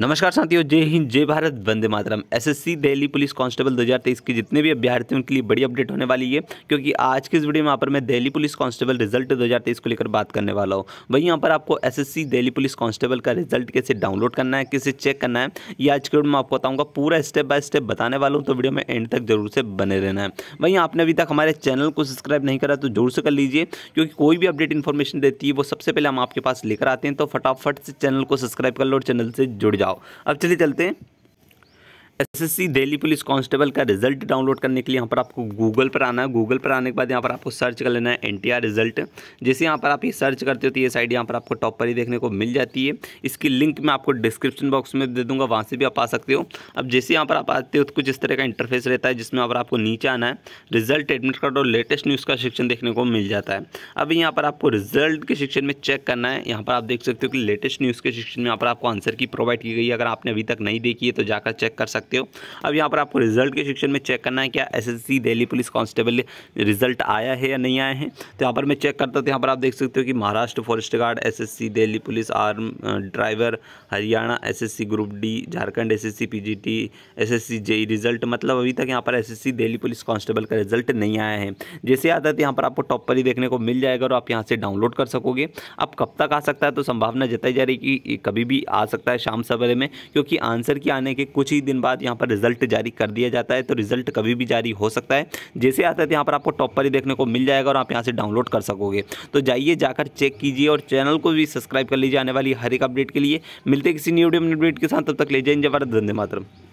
नमस्कार साथियों जय हिंद जय भारत वंदे मातरम एसएससी दिल्ली पुलिस कांस्टेबल 2023 के जितने भी अभ्यर्थियों उनके लिए बड़ी अपडेट होने वाली है क्योंकि आज के इस वीडियो में यहाँ पर मैं दिल्ली पुलिस कांस्टेबल रिजल्ट 2023 को लेकर बात करने वाला हूँ वहीं यहाँ पर आपको एसएससी दिल्ली पुलिस कांस्टेबल का रिजल्ट कैसे डाउनलोड करना है कैसे चेक करना है ये आज के वीडियो में आपको बताऊँगा पूरा स्टेप बाय स्टेप बताने वाला हूँ तो वीडियो में एंड तक जरूर से बने रहना है वहीं आपने अभी तक हमारे चैनल को सब्सक्राइब नहीं करा तो जरूर से कर लीजिए क्योंकि कोई भी अपडेट इन्फॉर्मेशन देती है वो सबसे पहले हम आपके पास लेकर आते हैं तो फटाफट से चैनल को सब्सक्राइब कर लो और चैनल से जुड़ जाओ अब चलिए चलते हैं एसएससी दिल्ली पुलिस कांस्टेबल का रिजल्ट डाउनलोड करने के लिए यहाँ पर आपको गूगल पर आना है गूगल पर आने के बाद यहाँ पर आपको सर्च कर लेना है एनटीआर रिजल्ट जैसे यहाँ पर आप ये सर्च करते हो तो ये साइड यहाँ पर आपको टॉप पर ही देखने को मिल जाती है इसकी लिंक मैं आपको डिस्क्रिप्शन बॉक्स में दे दूँगा वहाँ से भी आप आ सकते हो अब जैसे यहाँ पर आप आते हो तो कुछ इस तरह का इंटरफेस रहता है जिसमें यहाँ पर आपको नीचे आना है रिजल्ट एडमिट कार्ड और लेटेस्ट न्यूज़ का शिक्षण देखने को मिल जाता है अब यहाँ पर आपको रिजल्ट के शिक्षण में चेक करना है यहाँ पर आप देख सकते हो कि लेटेस्ट न्यूज़ के शिक्षण में यहाँ पर आपको आंसर की प्रोवाइड की गई है अगर आपने अभी तक नहीं देखी है तो जाकर चेक कर सकते सकते हो अब यहाँ पर आपको रिजल्ट के सेक्शन में चेक करना है क्या S S police constable result आया है या नहीं आया है तो यहाँ पर मैं चेक करता तो यहाँ पर आप देख सकते हो कि Maharashtra forest guard S S police arm driver Haryana S group D Jharkhand S S SSC JE result मतलब अभी तक यहाँ पर एस दिल्ली पुलिस कांस्टेबल का रिजल्ट नहीं आया है जैसे आता है तो यहाँ पर आपको टॉप पर ही देखने को मिल जाएगा और आप यहाँ से डाउनलोड कर सकोगे अब कब तक आ सकता है तो संभावना जताई जा रही कि कभी भी आ सकता है शाम सवेरे में क्योंकि आंसर की आने के कुछ ही दिन बाद बाद यहाँ पर रिजल्ट जारी कर दिया जाता है तो रिजल्ट कभी भी जारी हो सकता है जैसे आता है तो यहाँ पर आपको टॉप पर ही देखने को मिल जाएगा और आप यहाँ से डाउनलोड कर सकोगे तो जाइए जाकर चेक कीजिए और चैनल को भी सब्सक्राइब कर लीजिए आने वाली हर एक अपडेट के लिए मिलते किसी न्यू अपडेट के साथ तब तक ले जाए जबरदस्त धंधे